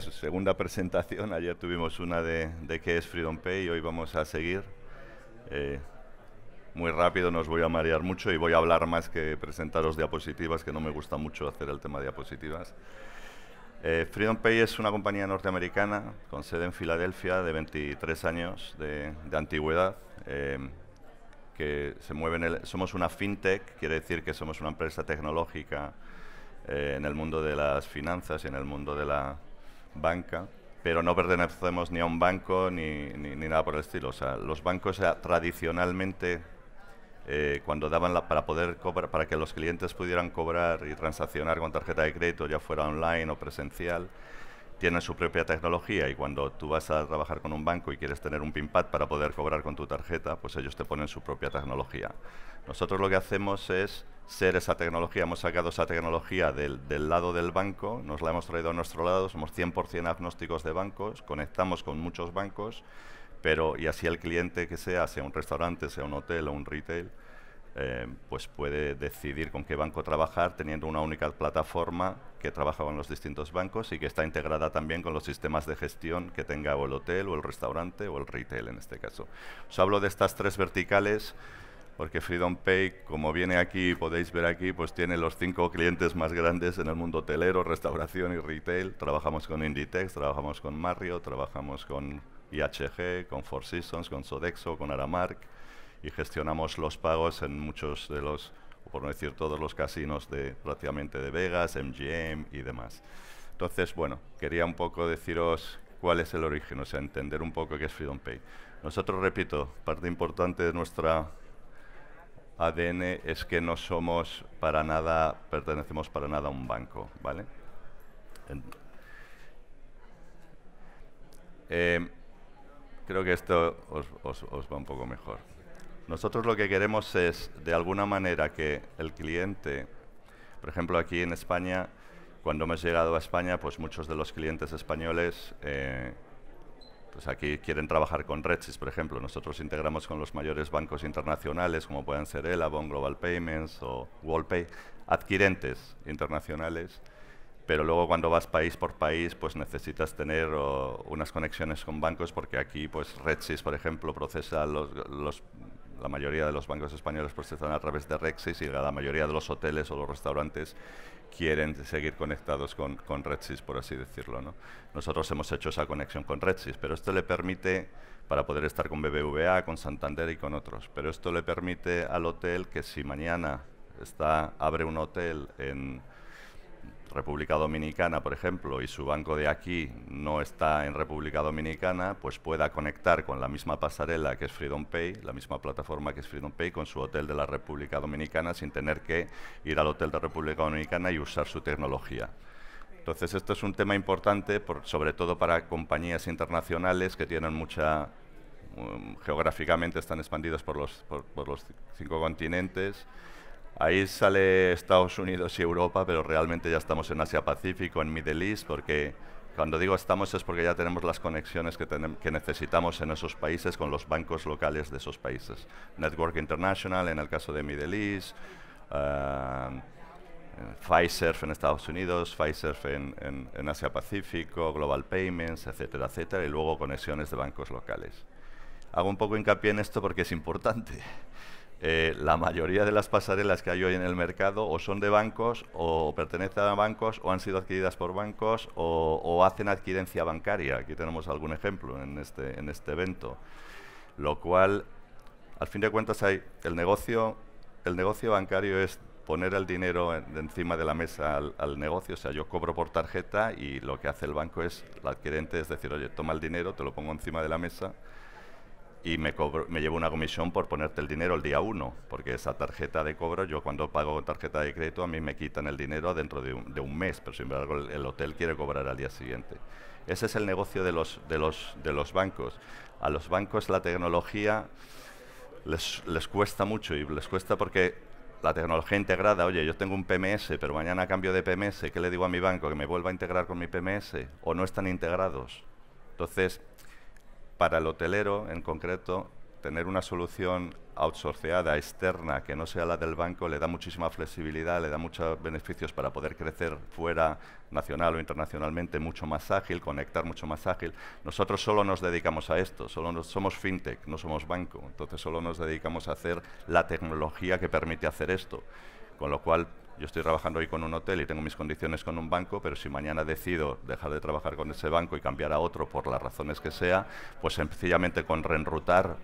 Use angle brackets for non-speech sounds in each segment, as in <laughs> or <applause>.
segunda <laughs> presentación. Ayer tuvimos una de, qué es Freedom Pay y hoy vamos a seguir. Eh, muy rápido, no os voy a marear mucho y voy a hablar más que presentaros diapositivas, que no me gusta mucho hacer el tema de diapositivas. Eh, Freedom Pay es una compañía norteamericana con sede en Filadelfia de 23 años de, antigüedad. Eh, que se mueve somos una fintech, quiere decir que somos una empresa tecnológica en el mundo de las finanzas y en el mundo de la banca, pero no pertenecemos ni a un banco ni, ni, nada por el estilo. O sea, los bancos tradicionalmente, eh, cuando daban la, para poder cobrar, para que los clientes pudieran cobrar y transaccionar con tarjeta de crédito, ya fuera online o presencial, tienen su propia tecnología y cuando tú vas a trabajar con un banco y quieres tener un PINPAD para poder cobrar con tu tarjeta, pues ellos te ponen su propia tecnología. Nosotros lo que hacemos es ser esa tecnología, hemos sacado esa tecnología del, del, lado del banco, nos la hemos traído a nuestro lado, somos 100% agnósticos de bancos, conectamos con muchos bancos, pero y así el cliente que sea, sea un restaurante, sea un hotel o un retail, eh, pues puede decidir con qué banco trabajar teniendo una única plataforma que trabaja con los distintos bancos y que está integrada también con los sistemas de gestión que tenga o el hotel o el restaurante o el retail en este caso. Os hablo de estas tres verticales porque Freedom Pay, como viene aquí, podéis ver aquí, pues tiene los cinco clientes más grandes en el mundo hotelero, restauración y retail. Trabajamos con Inditex, trabajamos con Mario, trabajamos con IHG, con Four Seasons, con Sodexo, con Aramark y gestionamos los pagos en muchos de los, por no decir todos los casinos de prácticamente de Vegas, MGM y demás. Entonces, bueno, quería un poco deciros cuál es el origen, o sea, entender un poco qué es Freedom Pay. Nosotros, repito, parte importante de nuestra ADN es que no somos para nada, pertenecemos para nada a un banco, ¿vale? Eh, creo que esto os, va un poco mejor. Nosotros lo que queremos es, de alguna manera, que el cliente, por ejemplo, aquí en España, cuando hemos llegado a España, pues muchos de los clientes españoles eh, pues aquí quieren trabajar con REXIS, por ejemplo. Nosotros integramos con los mayores bancos internacionales, como pueden ser Elabon, Global Payments o Wallpay, adquirentes internacionales. Pero luego cuando vas país por país, pues necesitas tener unas conexiones con bancos, porque aquí, pues por ejemplo, procesa los la mayoría de los bancos españoles procesan a través de Rexis y la mayoría de los hoteles o los restaurantes quieren seguir conectados con, con RedSys, por así decirlo. ¿no? Nosotros hemos hecho esa conexión con RedSys, pero esto le permite, para poder estar con BBVA, con Santander y con otros, pero esto le permite al hotel que si mañana está, abre un hotel en, República Dominicana, por ejemplo, y su banco de aquí no está en República Dominicana, pues pueda conectar con la misma pasarela que es Freedom Pay, la misma plataforma que es Freedom Pay, con su hotel de la República Dominicana, sin tener que ir al hotel de República Dominicana y usar su tecnología. Entonces, esto es un tema importante, sobre todo para compañías internacionales que tienen mucha... Um, geográficamente están expandidas por los, por los cinco continentes Ahí sale Estados Unidos y Europa, pero realmente ya estamos en Asia-Pacífico, en Middle East, porque cuando digo estamos es porque ya tenemos las conexiones que, necesitamos en esos países con los bancos locales de esos países. Network International en el caso de Middle East, eh, Pfizer en Estados Unidos, Pfizer en, en, en Asia-Pacífico, Global Payments, etcétera, etcétera, y luego conexiones de bancos locales. Hago un poco hincapié en esto porque es importante. Eh, la mayoría de las pasarelas que hay hoy en el mercado o son de bancos o pertenecen a bancos o han sido adquiridas por bancos o, hacen adquirencia bancaria. Aquí tenemos algún ejemplo en este, en este evento. Lo cual, al fin de cuentas, hay el negocio, el negocio bancario es poner el dinero encima de la mesa al, negocio. O sea, yo cobro por tarjeta y lo que hace el banco es, el adquirente, es decir, oye, toma el dinero, te lo pongo encima de la mesa y me, me llevo una comisión por ponerte el dinero el día uno, porque esa tarjeta de cobro, yo cuando pago con tarjeta de crédito, a mí me quitan el dinero dentro de un, mes, pero sin embargo el, hotel quiere cobrar al día siguiente. Ese es el negocio de los, de los, de los bancos. A los bancos la tecnología les, les cuesta mucho y les cuesta porque la tecnología integrada, oye, yo tengo un PMS, pero mañana cambio de PMS, ¿qué le digo a mi banco? ¿Que me vuelva a integrar con mi PMS? ¿O no están integrados? Entonces, para el hotelero en concreto, tener una solución outsourceada, externa, que no sea la del banco, le da muchísima flexibilidad, le da muchos beneficios para poder crecer fuera, nacional o internacionalmente, mucho más ágil, conectar mucho más ágil. Nosotros solo nos dedicamos a esto, solo somos fintech, no somos banco, entonces solo nos dedicamos a hacer la tecnología que permite hacer esto, con lo cual yo estoy trabajando hoy con un hotel y tengo mis condiciones con un banco, pero si mañana decido dejar de trabajar con ese banco y cambiar a otro por las razones que sea, pues sencillamente con reenrutar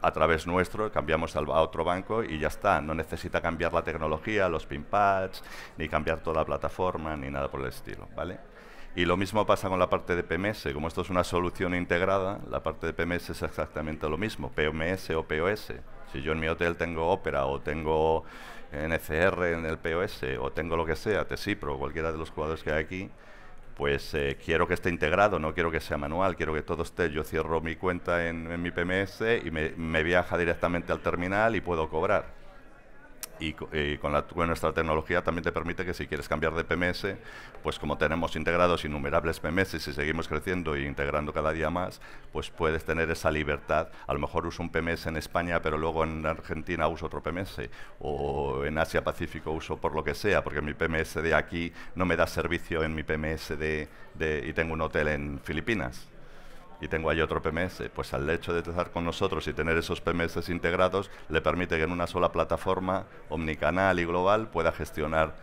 a través nuestro, cambiamos a otro banco y ya está. No necesita cambiar la tecnología, los pin ni cambiar toda la plataforma, ni nada por el estilo, ¿vale? Y lo mismo pasa con la parte de PMS. Como esto es una solución integrada, la parte de PMS es exactamente lo mismo, PMS o POS. Si yo en mi hotel tengo Opera o tengo NCR en el POS o tengo lo que sea, Tesipro o cualquiera de los jugadores que hay aquí, pues eh, quiero que esté integrado, no quiero que sea manual, quiero que todo esté. Yo cierro mi cuenta en, mi PMS y me, me viaja directamente al terminal y puedo cobrar y, con, nuestra tecnología también te permite que si quieres cambiar de PMS, pues como tenemos integrados innumerables PMS y seguimos creciendo e integrando cada día más, pues puedes tener esa libertad. A lo mejor uso un PMS en España, pero luego en Argentina uso otro PMS, o en Asia Pacífico uso por lo que sea, porque mi PMS de aquí no me da servicio en mi PMS de y tengo un hotel en Filipinas y tengo ahí otro PMS, pues al hecho de estar con nosotros y tener esos PMS integrados, le permite que en una sola plataforma, omnicanal y global, pueda gestionar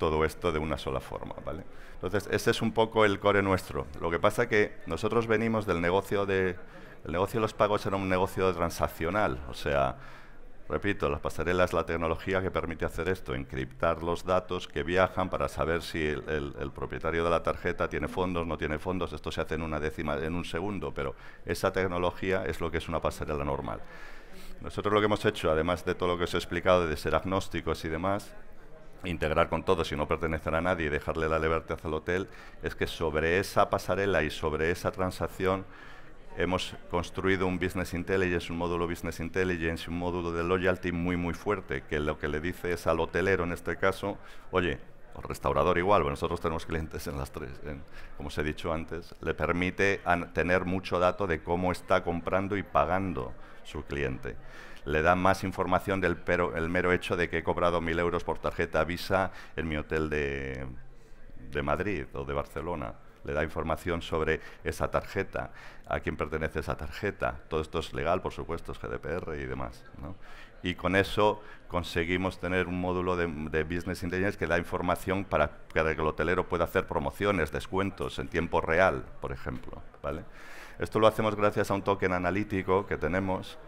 todo esto de una sola forma, ¿vale? Entonces, ese es un poco el core nuestro. Lo que pasa que nosotros venimos del negocio de... El negocio de los pagos era un negocio transaccional, o sea, Repito, la pasarela es la tecnología que permite hacer esto, encriptar los datos que viajan para saber si el, propietario de la tarjeta tiene fondos, no tiene fondos. Esto se hace en una décima, en un segundo, pero esa tecnología es lo que es una pasarela normal. Nosotros lo que hemos hecho, además de todo lo que os he explicado de ser agnósticos y demás, integrar con todo si no pertenecer a nadie y dejarle la libertad al hotel, es que sobre esa pasarela y sobre esa transacción hemos construido un Business Intelligence, un módulo Business Intelligence, un módulo de loyalty muy, muy fuerte, que lo que le dice es al hotelero en este caso, oye, al restaurador igual, nosotros tenemos clientes en las tres, como os he dicho antes, le permite tener mucho dato de cómo está comprando y pagando su cliente. Le da más información del pero, el mero hecho de que he cobrado mil euros por tarjeta Visa en mi hotel de Madrid o de Barcelona le da información sobre esa tarjeta, a quién pertenece esa tarjeta. Todo esto es legal, por supuesto, es GDPR y demás. Y con eso conseguimos tener un módulo de, Business Intelligence que da información para, que el hotelero pueda hacer promociones, descuentos en tiempo real, por ejemplo. ¿vale? Esto lo hacemos gracias a un token analítico que tenemos,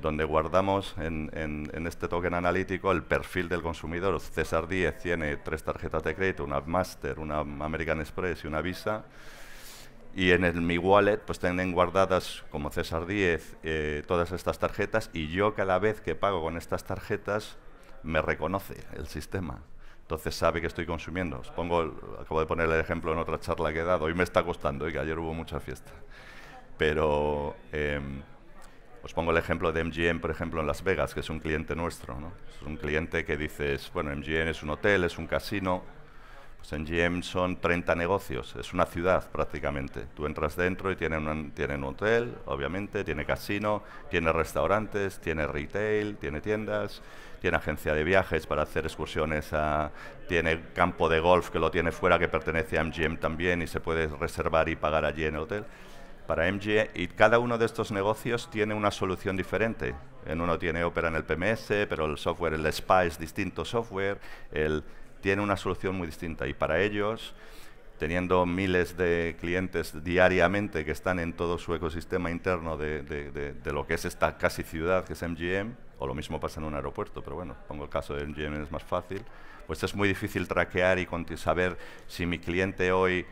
donde guardamos en, este token analítico el perfil del consumidor. César 10 tiene tres tarjetas de crédito, una Master, una American Express y una Visa. Y en el, mi wallet pues tienen guardadas como César 10 eh, todas estas tarjetas y yo cada vez que pago con estas tarjetas me reconoce el sistema. Entonces sabe que estoy consumiendo. pongo, acabo de poner el ejemplo en otra charla que he dado. Hoy me está costando, y que ayer hubo mucha fiesta. Pero em, os pongo el ejemplo de MGM, por ejemplo, en Las Vegas, que es un cliente nuestro. ¿no? Es un cliente que dices, bueno, MGM es un hotel, es un casino. Pues MGM son 30 negocios, es una ciudad prácticamente. Tú entras dentro y tienen un, un hotel, obviamente, tiene casino, tiene restaurantes, tiene retail, tiene tiendas, tiene agencia de viajes para hacer excursiones, tiene campo de golf que lo tiene fuera que pertenece a MGM también y se puede reservar y pagar allí en el hotel para MGM e y cada uno de estos negocios tiene una solución diferente. En uno tiene Opera en el PMS, pero el software, el SPA es distinto software, el, tiene una solución muy distinta y para ellos teniendo miles de clientes diariamente que están en todo su ecosistema interno de, de, de, de, lo que es esta casi ciudad que es MGM, e, o lo mismo pasa en un aeropuerto, pero bueno, pongo el caso de MGM e, es más fácil, pues es muy difícil traquear y saber si mi cliente hoy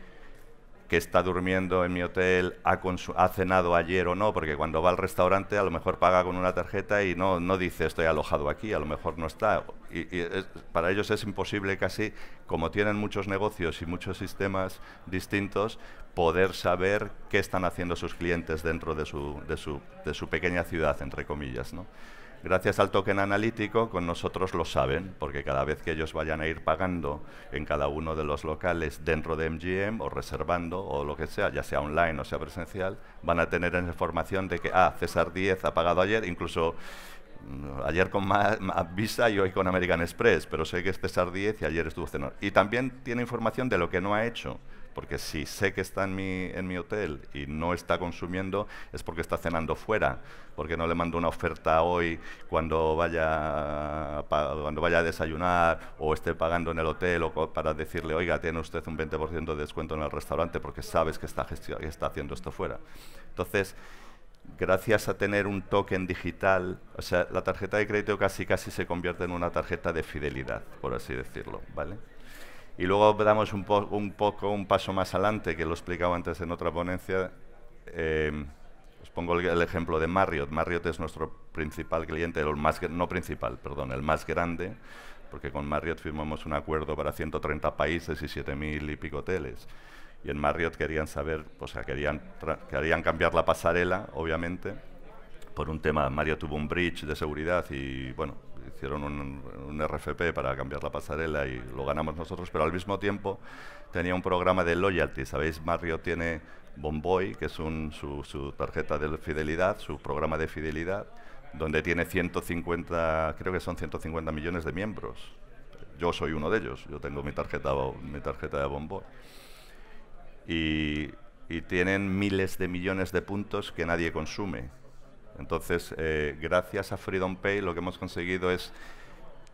que está durmiendo en mi hotel ha, cenado ayer o no, porque cuando va al restaurante a lo mejor paga con una tarjeta y no, no dice estoy alojado aquí, a lo mejor no está. Y, para ellos es imposible casi, como tienen muchos negocios y muchos sistemas distintos, poder saber qué están haciendo sus clientes dentro de su, de su pequeña ciudad, entre comillas. ¿no? gracias al token analítico, con nosotros lo saben, porque cada vez que ellos vayan a ir pagando en cada uno de los locales dentro de MGM o reservando o lo que sea, ya sea online o sea presencial, van a tener información de que, ah, César 10 ha pagado ayer, incluso ayer con Visa y hoy con American Express, pero sé que es César 10 y ayer estuvo cenando. Y también tiene información de lo que no ha hecho, porque si sé que está en mi, en mi hotel y no está consumiendo, es porque está cenando fuera, porque no le mando una oferta hoy cuando vaya, cuando vaya a desayunar o esté pagando en el hotel o para decirle, oiga, tiene usted un 20% de descuento en el restaurante porque sabes que está, está haciendo esto fuera. Entonces, gracias a tener un token digital, o sea, la tarjeta de crédito casi casi se convierte en una tarjeta de fidelidad, por así decirlo, ¿vale? Y luego damos un, poco un paso más adelante, que lo explicaba antes en otra ponencia. Eh, os pongo el, ejemplo de Marriott. Marriott es nuestro principal cliente, no principal, perdón, el más grande, porque con Marriott firmamos un acuerdo para 130 países y 7.000 y pico hoteles y en Marriott querían saber, o sea, querían, querían cambiar la pasarela, obviamente, por un tema. Marriott tuvo un bridge de seguridad y, bueno, hicieron un, RFP para cambiar la pasarela y lo ganamos nosotros, pero al mismo tiempo tenía un programa de loyalty. Sabéis, Marriott tiene Bomboy, que es su, tarjeta de fidelidad, su programa de fidelidad, donde tiene 150, creo que son 150 millones de miembros. Yo soy uno de ellos, yo tengo mi tarjeta, mi tarjeta de Bomboy y, tienen miles de millones de puntos que nadie consume. Entonces, eh, gracias a Freedom Pay lo que hemos conseguido es,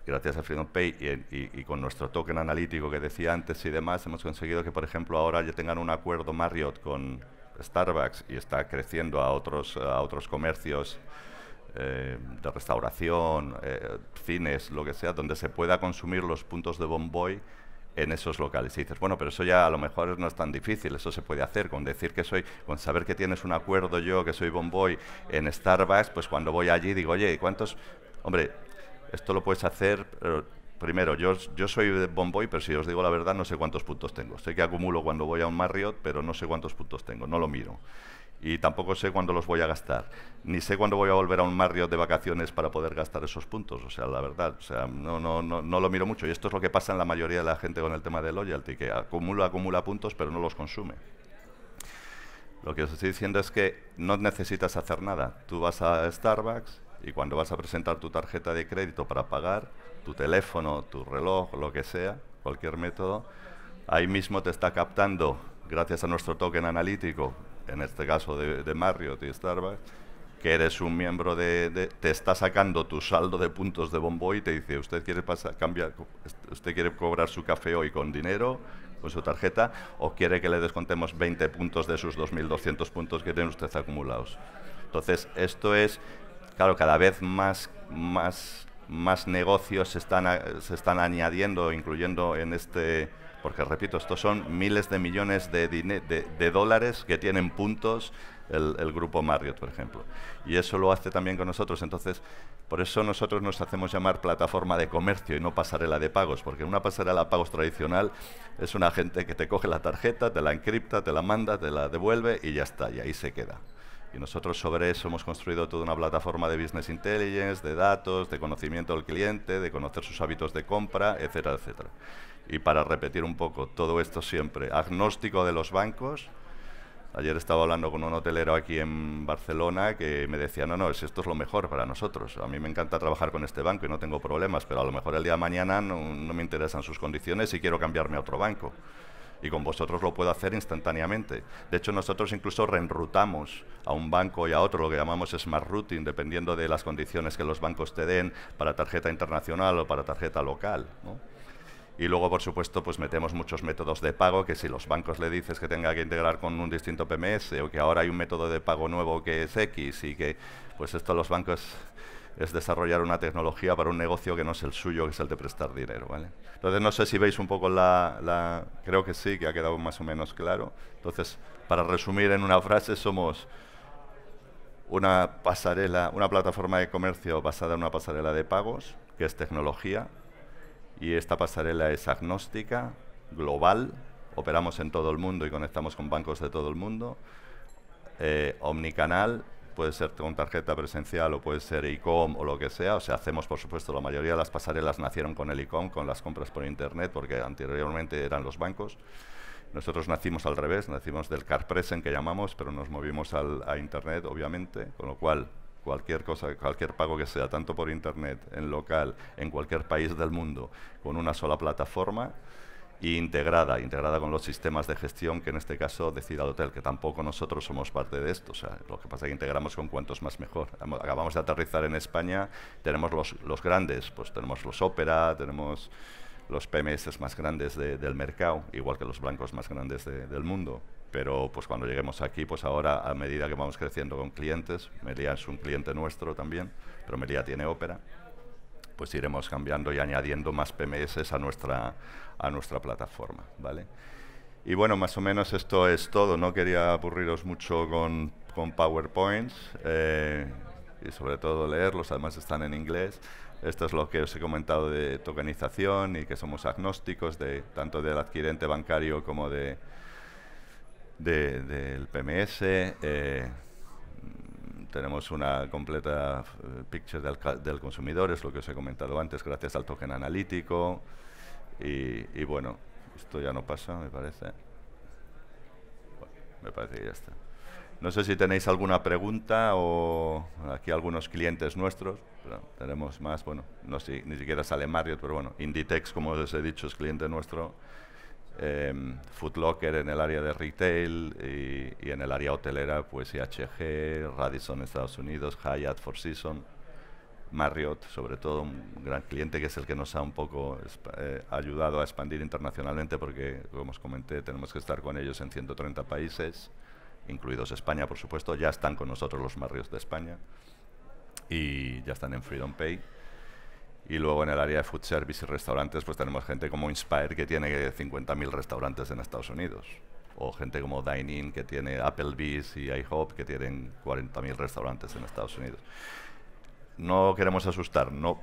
gracias a Freedom Pay y, con nuestro token analítico que decía antes y demás, hemos conseguido que, por ejemplo, ahora ya tengan un acuerdo Marriott con Starbucks y está creciendo a otros, a otros comercios eh, de restauración, eh, cines, lo que sea, donde se pueda consumir los puntos de Bomboy en esos locales. Y dices, bueno, pero eso ya a lo mejor no es tan difícil, eso se puede hacer, con decir que soy, con saber que tienes un acuerdo yo, que soy bomboy en Starbucks, pues cuando voy allí digo, oye, cuántos? Hombre, esto lo puedes hacer, primero, yo, yo soy Bomboy, pero si os digo la verdad, no sé cuántos puntos tengo. Sé que acumulo cuando voy a un Marriott, pero no sé cuántos puntos tengo, no lo miro y tampoco sé cuándo los voy a gastar, ni sé cuándo voy a volver a un Marriott de vacaciones para poder gastar esos puntos, o sea, la verdad, o sea, no, no, no, no lo miro mucho y esto es lo que pasa en la mayoría de la gente con el tema del loyalty, que acumula, acumula puntos pero no los consume. Lo que os estoy diciendo es que no necesitas hacer nada, tú vas a Starbucks y cuando vas a presentar tu tarjeta de crédito para pagar, tu teléfono, tu reloj, lo que sea, cualquier método, ahí mismo te está captando, gracias a nuestro token analítico, en este caso de, de Marriott y Starbucks, que eres un miembro de, te está sacando tu saldo de puntos de Bomboy y te dice, usted quiere pasar, cambiar, usted quiere cobrar su café hoy con dinero, con su tarjeta, o quiere que le descontemos 20 puntos de sus 2.200 puntos que tiene usted acumulados. Entonces, esto es, claro, cada vez más, más, más negocios están, se están añadiendo, incluyendo en este porque repito, estos son miles de millones de, dólares que tienen puntos el, el, grupo Marriott, por ejemplo. Y eso lo hace también con nosotros. Entonces, por eso nosotros nos hacemos llamar plataforma de comercio y no pasarela de pagos, porque una pasarela de pagos tradicional es una gente que te coge la tarjeta, te la encripta, te la manda, te la devuelve y ya está, y ahí se queda. Y nosotros sobre eso hemos construido toda una plataforma de business intelligence, de datos, de conocimiento del cliente, de conocer sus hábitos de compra, etcétera, etcétera y para repetir un poco todo esto siempre, agnóstico de los bancos. Ayer estaba hablando con un hotelero aquí en Barcelona que me decía, no, no, esto es lo mejor para nosotros. A mí me encanta trabajar con este banco y no tengo problemas, pero a lo mejor el día de mañana no, me interesan sus condiciones y quiero cambiarme a otro banco. Y con vosotros lo puedo hacer instantáneamente. De hecho, nosotros incluso reenrutamos a un banco y a otro, lo que llamamos smart routing, dependiendo de las condiciones que los bancos te den para tarjeta internacional o para tarjeta local. ¿no? Y luego, por supuesto, pues metemos muchos métodos de pago que si los bancos le dices que tenga que integrar con un distinto PMS o que ahora hay un método de pago nuevo que es X y que pues esto los bancos es desarrollar una tecnología para un negocio que no es el suyo, que es el de prestar dinero. ¿vale? Entonces, no sé si veis un poco la, la... Creo que sí, que ha quedado más o menos claro. Entonces, para resumir en una frase, somos una pasarela, una plataforma de comercio basada en una pasarela de pagos, que es tecnología, y esta pasarela es agnóstica, global, operamos en todo el mundo y conectamos con bancos de todo el mundo, eh, omnicanal, puede ser con tarjeta presencial o puede ser e-com o lo que sea, o sea, hacemos por supuesto, la mayoría de las pasarelas nacieron con el e-com, con las compras por internet, porque anteriormente eran los bancos. Nosotros nacimos al revés, nacimos del car present que llamamos, pero nos movimos a internet, obviamente, con lo cual cualquier cosa, cualquier pago que sea, tanto por internet, en local, en cualquier país del mundo, con una sola plataforma e integrada, integrada con los sistemas de gestión que en este caso decida el hotel, que tampoco nosotros somos parte de esto. O sea, lo que pasa es que integramos con cuantos más mejor. Acabamos de aterrizar en España, tenemos los, los grandes, pues tenemos los Opera, tenemos los PMS más grandes del mercado, igual que los blancos más grandes del mundo pero pues cuando lleguemos aquí, pues ahora a medida que vamos creciendo con clientes, Melia es un cliente nuestro también, pero Melia tiene ópera, pues iremos cambiando y añadiendo más PMS a nuestra, a nuestra plataforma, ¿vale? Y bueno, más o menos esto es todo, no quería aburriros mucho con, con PowerPoints eh, y sobre todo leerlos, además están en inglés. Esto es lo que os he comentado de tokenización y que somos agnósticos de tanto del adquirente bancario como de, del PMS. Eh, tenemos una completa eh, picture del, consumidor, es lo que os he comentado antes, gracias al token analítico. Y, bueno, esto ya no pasa, me parece. me parece que ya está. No sé si tenéis alguna pregunta o aquí algunos clientes nuestros, tenemos más, bueno, no sé, ni siquiera sale Mario pero bueno, Inditex, como os he dicho, es cliente nuestro. Em, Footlocker en el área de retail y, en el área hotelera, pues IHG, Radisson Estados Unidos, Hyatt, Four Seasons, Marriott, sobre todo un gran cliente que es el que nos ha un poco eh, ayudado a expandir internacionalmente porque, como os comenté, tenemos que estar con ellos en 130 países, incluidos España, por supuesto. Ya están con nosotros los Marriott de España y ya están en Freedom Pay y luego en el área de food service y restaurantes, pues tenemos gente como Inspire, que tiene 50.000 restaurantes en Estados Unidos. O gente como Dine In, que tiene Applebee's y IHOP, que tienen 40.000 restaurantes en Estados Unidos no queremos asustar, no,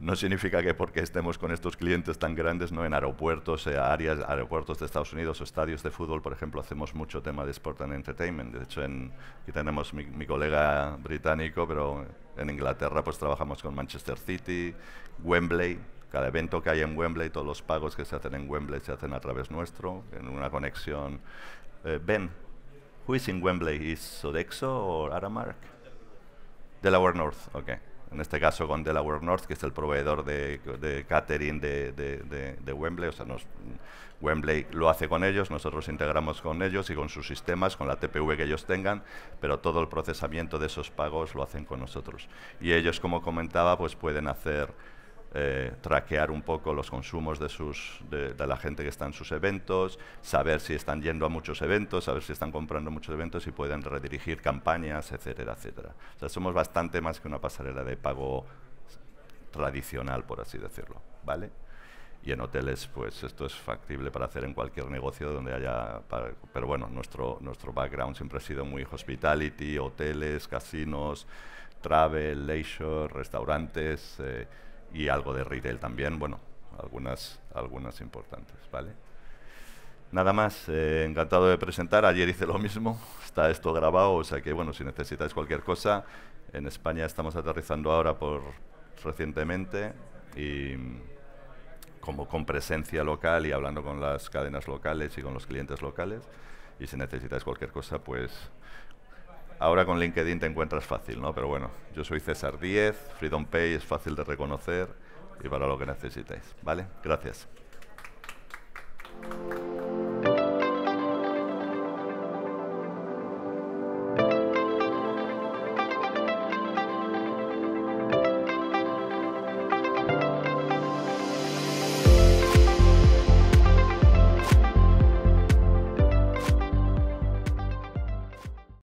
no, significa que porque estemos con estos clientes tan grandes, no en aeropuertos, eh, áreas, aeropuertos de Estados Unidos o estadios de fútbol, por ejemplo, hacemos mucho tema de sport and entertainment. De hecho, aquí tenemos mi, colega británico, pero en Inglaterra pues trabajamos con Manchester City, Wembley. Cada evento que hay en Wembley, todos los pagos que se hacen en Wembley se hacen a través nuestro, en una conexión. Eh, ben, who is in Wembley? Is Sodexo or Aramark? Delaware North, ok. En este caso con Delaware North, que es el proveedor de, catering de, Wembley. O sea, nos, Wembley lo hace con ellos, nosotros integramos con ellos y con sus sistemas, con la TPV que ellos tengan, pero todo el procesamiento de esos pagos lo hacen con nosotros. Y ellos, como comentaba, pues pueden hacer eh, traquear un poco los consumos de, sus, de, la gente que está en sus eventos, saber si están yendo a muchos eventos, saber si están comprando muchos eventos y pueden redirigir campañas, etcétera, etcétera. O sea, somos bastante más que una pasarela de pago tradicional, por así decirlo, ¿vale? Y en hoteles, pues esto es factible para hacer en cualquier negocio donde haya... pero bueno, nuestro, nuestro background siempre ha sido muy hospitality, hoteles, casinos, travel, leisure, restaurantes... Eh, y algo de retail también, bueno, algunas, algunas importantes, ¿vale? Nada más, eh, encantado de presentar. Ayer hice lo mismo, <laughs> está esto grabado, o sea que bueno, si necesitáis cualquier cosa, en España estamos aterrizando ahora por recientemente y mm, como con presencia local y hablando con las cadenas locales y con los clientes locales. Y si necesitáis cualquier cosa, pues Ahora con LinkedIn te encuentras fácil, ¿no? Pero bueno, yo soy César Díez, Freedom Pay es fácil de reconocer y para lo que necesitéis, ¿vale? Gracias.